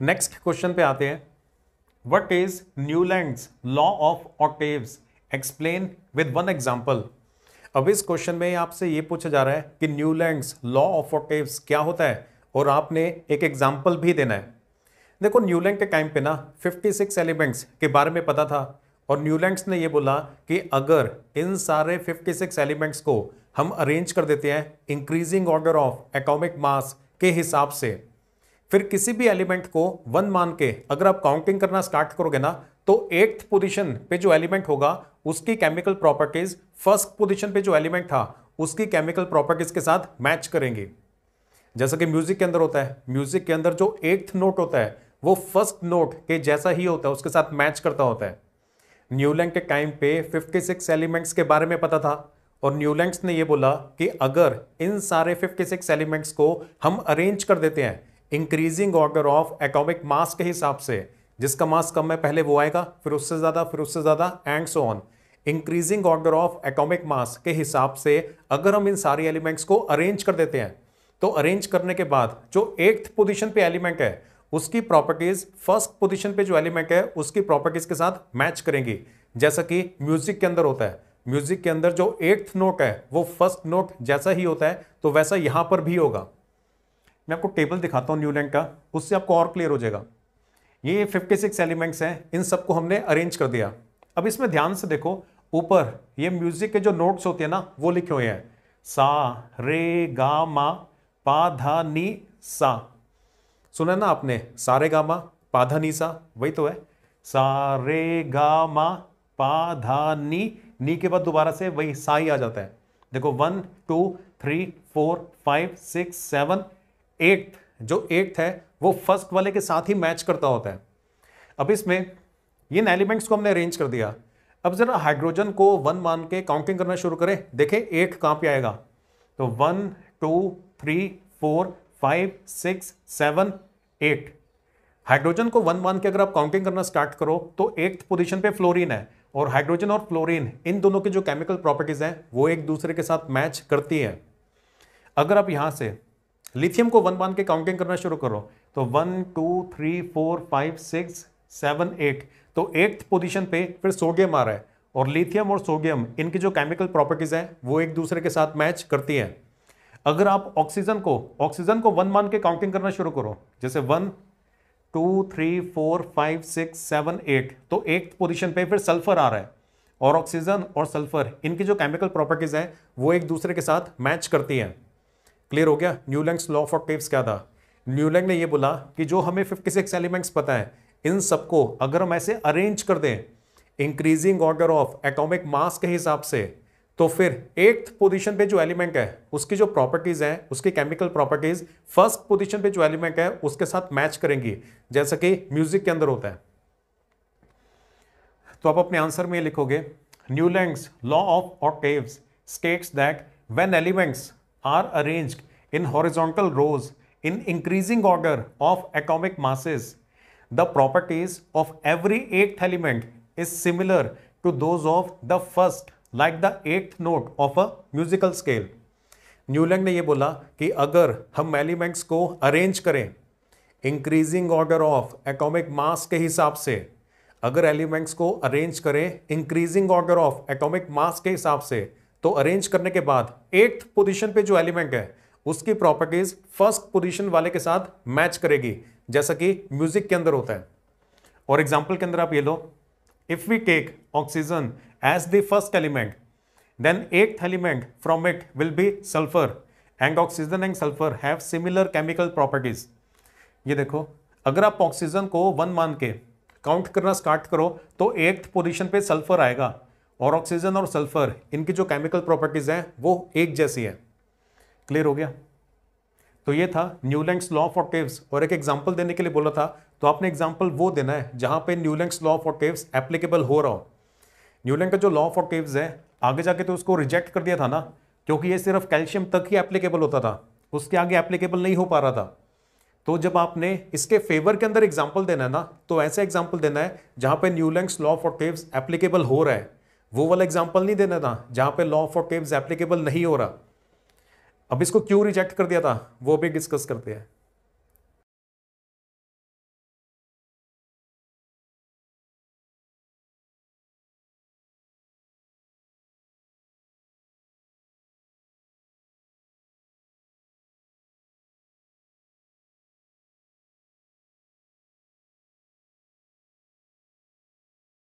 Next question पे आते हैं what is Newland law of octaves explain with one example अब इस क्वेश्चन में आपसे ये पूछा जा रहा है कि न्यूलैंड्स लॉ ऑफ ऑक्टेव्स क्या होता है और आपने एक एग्जाम्पल भी देना है देखो न्यूलैंड के टाइम पे ना 56 एलिमेंट्स के बारे में पता था और न्यूलैंड्स ने ये बोला कि अगर इन सारे 56 एलिमेंट्स को हम अरेंज कर देते हैं increasing order of atomic mass के हिसाब से फिर किसी भी एलिमेंट को वन मान के अगर आप काउंटिंग करना स्टार्ट करोगे ना तो एट्थ पोजीशन पे जो एलिमेंट होगा उसकी केमिकल प्रॉपर्टीज फर्स्ट पोजीशन पे जो एलिमेंट था उसकी केमिकल प्रॉपर्टीज के साथ मैच करेंगे जैसा कि म्यूजिक के अंदर होता है म्यूजिक के अंदर जो एट्थ नोट होता है वो फर्स्ट नोट के जैसा ही होता है उसके साथ मैच करता होता है न्यूलैंड के टाइम पे 56 एलिमेंट्स के बारे में पता था और न्यूलैंड ने ये बोला कि अगर इन सारे 56 एलिमेंट्स को हम अरेंज कर देते हैं increasing order of atomic mass के हिसाब से जिसका मास कम है पहले वो आएगा फिर उससे ज़्यादा फिर उससे ज़्यादा and so on increasing order of atomic mass के हिसाब से अगर हम इन सारे एलिमेंट्स को अरेंज कर देते हैं तो अरेंज करने के बाद जो एट्थ पोजिशन पे एलिमेंट है उसकी प्रॉपर्टीज फर्स्ट पोजिशन पे जो एलिमेंट है उसकी प्रॉपर्टीज के साथ मैच करेंगी जैसा कि म्यूजिक के अंदर होता है म्यूजिक के अंदर जो एट्थ नोट है वो फर्स्ट नोट जैसा ही होता है तो वैसा यहाँ पर भी होगा मैं आपको टेबल दिखाता हूँ न्यू न्यूलैंड का उससे आपको और क्लियर हो जाएगा ये 56 एलिमेंट्स हैं इन सबको हमने अरेंज कर दिया अब इसमें ध्यान से देखो ऊपर ये म्यूजिक के जो नोट्स होते हैं ना वो लिखे हुए हैं सा रे गा मा पा धा नी सा सुना ना आपने सारे गा मा पा धा नी सा वही तो है सा रे गा मा पा धा नी नी के बाद दोबारा से वही सा ही आ जाता है देखो one two three four five six seven eighth जो एट्थ है वो फर्स्ट वाले के साथ ही मैच करता होता है अब इसमें इन एलिमेंट्स को हमने अरेंज कर दिया अब जरा हाइड्रोजन को वन मान के काउंटिंग करना शुरू करें देखें एट कहाँ पे आएगा तो one two three four five six seven eight hydrogen को वन मान के अगर आप काउंटिंग करना स्टार्ट करो तो एट्थ पोजीशन पे फ्लोरीन है और हाइड्रोजन और फ्लोरीन इन दोनों की जो केमिकल प्रॉपर्टीज़ हैं वो एक दूसरे के साथ मैच करती है अगर आप यहाँ से लिथियम को वन वन के काउंटिंग करना शुरू करो तो one two three four five six seven eight तो एट्थ पोजीशन पे फिर सोडियम आ रहा है और लिथियम और सोडियम इनकी जो केमिकल प्रॉपर्टीज़ हैं वो एक दूसरे के साथ मैच करती हैं अगर आप ऑक्सीजन को ऑक्सीजन को वन मान के काउंटिंग करना शुरू करो जैसे one two three four five six seven eight तो एट पोजीशन पे फिर सल्फर आ रहा है और ऑक्सीजन और सल्फर इनकी जो केमिकल प्रॉपर्टीज़ हैं वो एक दूसरे के साथ मैच करती हैं क्लियर हो गया न्यूलैंग्स लॉ फॉर केव्स क्या था न्यूलैंग ने ये बोला कि जो हमें फिफ्टी सिक्स एलिमेंट्स पता है इन सबको अगर हम ऐसे अरेंज कर दें increasing order of atomic mass के हिसाब से तो फिर एट्थ पोजीशन पे जो एलिमेंट है उसकी जो प्रॉपर्टीज़ हैं उसकी केमिकल प्रॉपर्टीज़ फर्स्ट पोजीशन पे जो एलिमेंट है उसके साथ मैच करेंगी जैसा कि म्यूजिक के अंदर होता है तो आप अपने आंसर में लिखोगे Newlands law of octaves states that when elements are arranged in horizontal rows in increasing order of atomic masses. The properties of every eighth element is similar to those of the first like the eighth note of a musical scale. Newland ने ये बोला कि अगर हम elements को arrange करें increasing order of atomic mass के हिसाब से अगर एलिमेंट्स को अरेंज करें increasing order of atomic mass के हिसाब से तो अरेंज करने के बाद एट्थ पोजिशन पे जो एलिमेंट है उसकी प्रॉपर्टीज फर्स्ट पोजिशन वाले के साथ मैच करेगी जैसा कि म्यूजिक के अंदर होता है और एग्जाम्पल के अंदर आप ये लो if we take oxygen as the first element then eighth element from it will be sulphur and oxygen and sulphur have similar chemical properties ये देखो अगर आप ऑक्सीजन को वन मान के काउंट करना स्टार्ट करो तो एट्थ पोजिशन पे सल्फर आएगा और ऑक्सीजन और सल्फर इनकी जो केमिकल प्रॉपर्टीज़ हैं वो एक जैसी है क्लियर हो गया तो ये था न्यूलैंक्स लॉ फॉर केव्स और एक एग्जाम्पल देने के लिए बोला था तो आपने एग्जाम्पल वो देना है जहाँ पे Newlands law of octaves applicable हो रहा हो न्यूलैंक का जो लॉ फॉर केव्स है आगे जाके तो उसको रिजेक्ट कर दिया था ना क्योंकि ये सिर्फ कैल्शियम तक ही एप्लीकेबल होता था उसके आगे एप्लीकेबल नहीं हो पा रहा था तो जब आपने इसके फेवर के अंदर एग्जाम्पल देना है ना तो ऐसे एग्जाम्पल देना है जहाँ पर Newlands law of octaves applicable हो रहा है वो वाला एग्जाम्पल नहीं देना था जहाँ पे लॉ फॉर केव्स एप्लीकेबल नहीं हो रहा अब इसको क्यों रिजेक्ट कर दिया था वो भी डिस्कस करते हैं